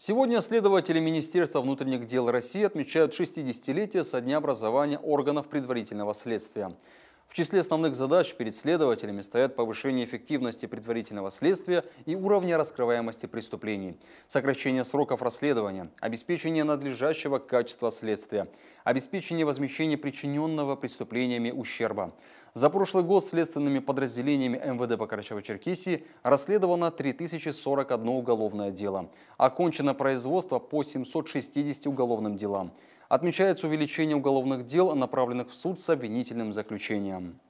Сегодня следователи Министерства внутренних дел России отмечают 60-летие со дня образования органов предварительного следствия. В числе основных задач перед следователями стоят повышение эффективности предварительного следствия и уровня раскрываемости преступлений, сокращение сроков расследования, обеспечение надлежащего качества следствия, обеспечение возмещения причиненного преступлениями ущерба. За прошлый год следственными подразделениями МВД по Карачаево-Черкесии расследовано 3041 уголовное дело. Окончено производство по 760 уголовным делам. Отмечается увеличение уголовных дел, направленных в суд с обвинительным заключением.